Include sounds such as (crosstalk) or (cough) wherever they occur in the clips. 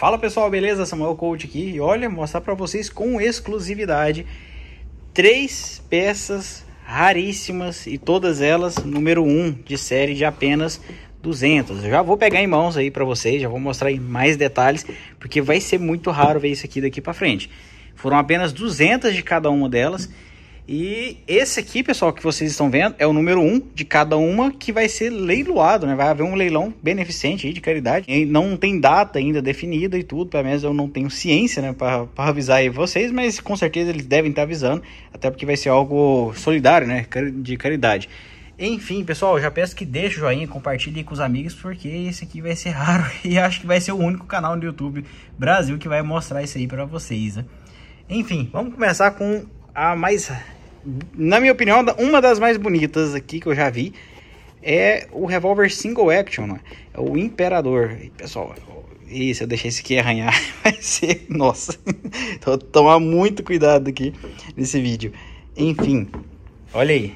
Fala pessoal, beleza? Samuel Coach aqui e olha, mostrar para vocês com exclusividade três peças raríssimas e todas elas número 1 um de série de apenas 200. Eu já vou pegar em mãos aí para vocês, já vou mostrar em mais detalhes, porque vai ser muito raro ver isso aqui daqui para frente. Foram apenas 200 de cada uma delas. E esse aqui, pessoal, que vocês estão vendo, é o número 1 um de cada uma que vai ser leiloado, né? Vai haver um leilão beneficente aí de caridade. E não tem data ainda definida e tudo, pelo menos eu não tenho ciência, né, para avisar aí vocês, mas com certeza eles devem estar avisando, até porque vai ser algo solidário, né, de caridade. Enfim, pessoal, já peço que deixe o joinha, compartilhe com os amigos, porque esse aqui vai ser (laughs) raro e acho que vai ser o único canal no YouTube Brasil que vai mostrar isso aí para vocês, né? Enfim, vamos começar com a mais na minha opinião, uma das mais bonitas aqui que eu já vi é o revólver single action, né? é o Imperador. E, pessoal, isso, eu deixei esse aqui arranhar, (laughs) vai ser, nossa, (laughs) então tomar muito cuidado aqui nesse vídeo. Enfim, olha aí,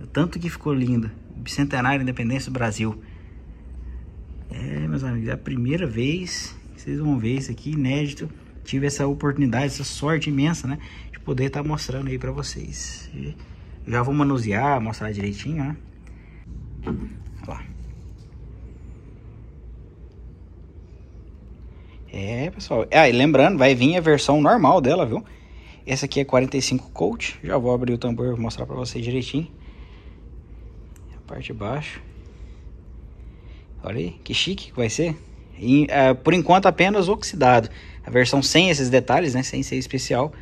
o tanto que ficou lindo, Bicentenário Independência do Brasil. É, meus amigos, é a primeira vez que vocês vão ver isso aqui, inédito, tive essa oportunidade, essa sorte imensa, né, poder estar tá mostrando aí para vocês. E já vou manusear, mostrar direitinho, né? Olha lá. É, pessoal. Ah, e lembrando, vai vir a versão normal dela, viu? Essa aqui é 45 Colt. Já vou abrir o tambor e mostrar para vocês direitinho. A parte de baixo. Olha aí, que chique que vai ser. E, uh, por enquanto apenas oxidado. A versão sem esses detalhes, né? Sem ser especial.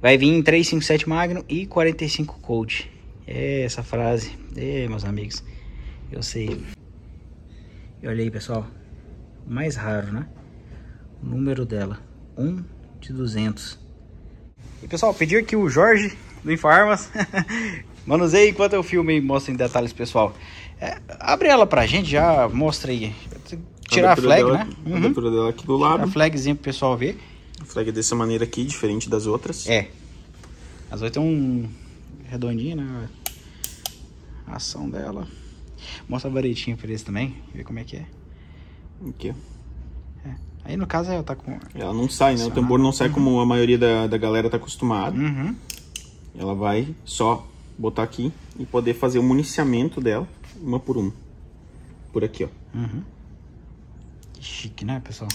Vai vir em 357 Magno e 45 Colt. É essa frase. É, meus amigos. Eu sei. E olha aí, pessoal. O mais raro, né? O número dela. 1 um de 200. E, pessoal, pediu aqui o Jorge do Infarmas. (laughs) Manusei enquanto eu filme e mostro em detalhes, pessoal. É, abre ela pra gente, já mostra aí. Tirar a, a flag, dela, né? Uhum. A dela aqui do lado. Tirar a flagzinha pro pessoal ver. O flag é dessa maneira aqui, diferente das outras. É. As outras tem é um redondinho, né? A ação dela. Mostra a varetinha pra eles também, ver como é que é. quê? é. Aí no caso ela tá com... Ela não sai, né? O tambor não sai uhum. como a maioria da, da galera tá acostumada. Uhum. Ela vai só botar aqui e poder fazer o municiamento dela, uma por uma. Por aqui, ó. Uhum. Que chique, né, pessoal?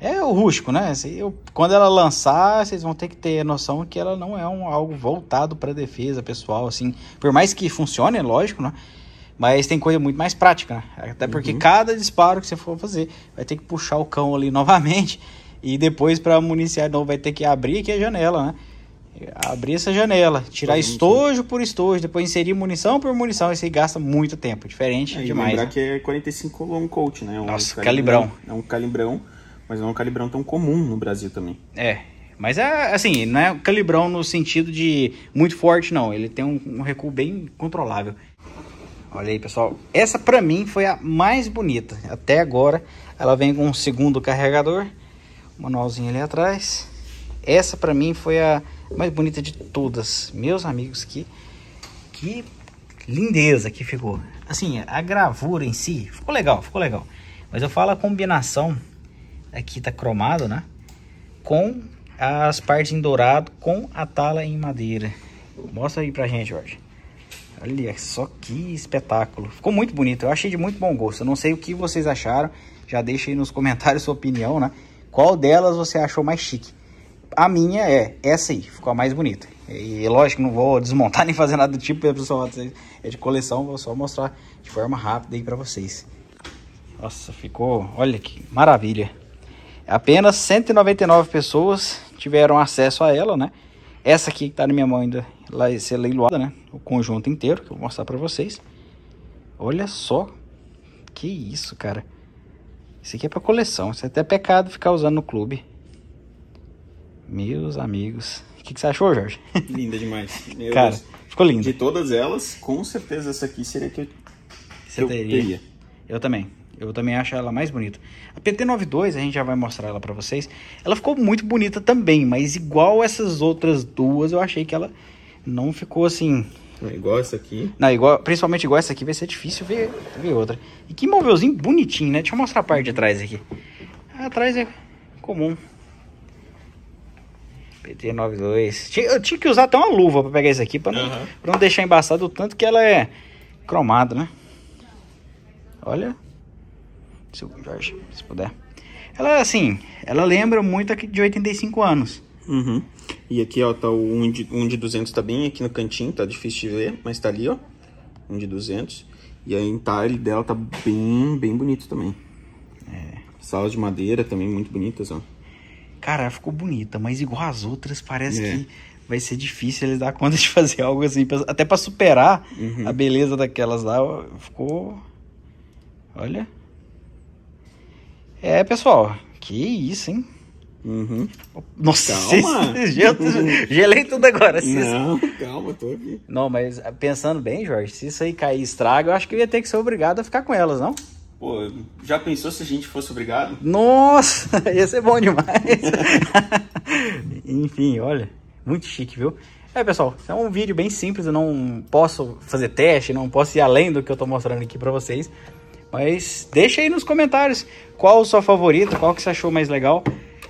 É o rústico, né? Eu, quando ela lançar, vocês vão ter que ter a noção que ela não é um, algo voltado para defesa pessoal, assim. Por mais que funcione, lógico, né? Mas tem coisa muito mais prática, né? Até porque uhum. cada disparo que você for fazer, vai ter que puxar o cão ali (laughs) novamente. E depois, para municiar de novo, vai ter que abrir aqui a janela, né? Abrir essa janela, tirar Todo estojo por estojo, depois inserir munição por munição, isso aí gasta muito tempo, diferente é, demais. Lembrar né? que é 45 long coach, né? Um Nossa, calibrão. É um calibrão mas é um calibrão tão comum no Brasil também. É, mas é assim, não é um calibrão no sentido de muito forte, não. Ele tem um, um recuo bem controlável. Olha aí, pessoal. Essa para mim foi a mais bonita até agora. Ela vem com um segundo carregador, manualzinho ali atrás. Essa para mim foi a mais bonita de todas. Meus amigos, que, que lindeza que ficou. Assim, a gravura em si ficou legal, ficou legal. Mas eu falo a combinação aqui tá cromado, né? Com as partes em dourado com a tala em madeira. Mostra aí pra gente, Jorge. Olha só que espetáculo. Ficou muito bonito. Eu achei de muito bom gosto. Eu não sei o que vocês acharam. Já deixa aí nos comentários sua opinião, né? Qual delas você achou mais chique? A minha é essa aí. Ficou a mais bonita. E lógico, não vou desmontar nem fazer nada do tipo. Pessoal, é de coleção. Vou só mostrar de forma rápida aí pra vocês. Nossa, ficou... Olha que maravilha. Apenas 199 pessoas tiveram acesso a ela, né? Essa aqui que tá na minha mão ainda, vai é leiloada, né? O conjunto inteiro, que eu vou mostrar para vocês. Olha só. Que isso, cara. Isso aqui é para coleção. Isso é até pecado ficar usando no clube. Meus amigos. O que, que você achou, Jorge? (laughs) Linda demais. Meu cara, Deus. ficou linda. De todas elas, com certeza essa aqui seria que eu, que eu teria. Eu também. Eu também acho ela mais bonita. A PT92, a gente já vai mostrar ela para vocês. Ela ficou muito bonita também, mas igual essas outras duas, eu achei que ela não ficou assim não, igual essa aqui. Não, igual, principalmente igual essa aqui, vai ser difícil ver, ver outra. E que móvelzinho bonitinho, né? Deixa eu mostrar a parte de trás aqui. Atrás é comum. PT92. Tinha, eu tinha que usar até uma luva pra pegar isso aqui, pra não, uhum. pra não deixar embaçado o tanto que ela é cromada, né? Olha seu Jorge, se puder. Ela, assim, ela lembra muito de 85 anos. Uhum. E aqui, ó, tá o 1 de, um de 200 tá bem aqui no cantinho, tá difícil de ver, mas tá ali, ó. 1 de 200. E a entalhe dela tá bem, bem bonito também. É. Salas de madeira também muito bonitas, ó. Cara, ela ficou bonita, mas igual as outras, parece é. que vai ser difícil eles dar conta de (laughs) fazer algo assim. Até para superar uhum. a beleza daquelas lá, ficou... Olha... É, pessoal, que isso, hein? Uhum. Nossa, calma. (laughs) (laughs) gelei tudo agora. Não, isso... calma, tô aqui. Não, mas pensando bem, Jorge, se isso aí cair estraga, eu acho que eu ia ter que ser obrigado a ficar com elas, não? Pô, já pensou se a gente fosse obrigado? Nossa, (laughs) ia ser bom demais. Enfim, olha, muito chique, viu? É, pessoal, é um vídeo bem simples, eu não posso fazer teste, não posso ir além do que eu tô mostrando aqui pra vocês. Mas deixa aí nos comentários qual o seu favorito, qual que você achou mais legal.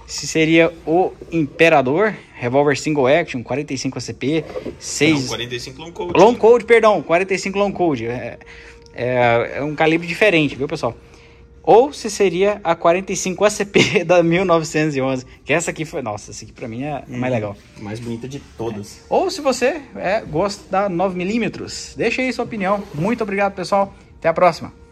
Se seria o Imperador, Revolver Single Action, 45 ACP, 6... Não, 45 Long Code. Long Code, perdão, 45 Long Code. É, é, é um calibre diferente, viu, pessoal? Ou se seria a 45 ACP (laughs) da 1911, que essa aqui foi... Nossa, essa aqui pra mim é a hum, mais legal. Mais bonita de todas. É. Ou se você é, gosta da 9mm, deixa aí sua opinião. Muito obrigado, pessoal. Até a próxima.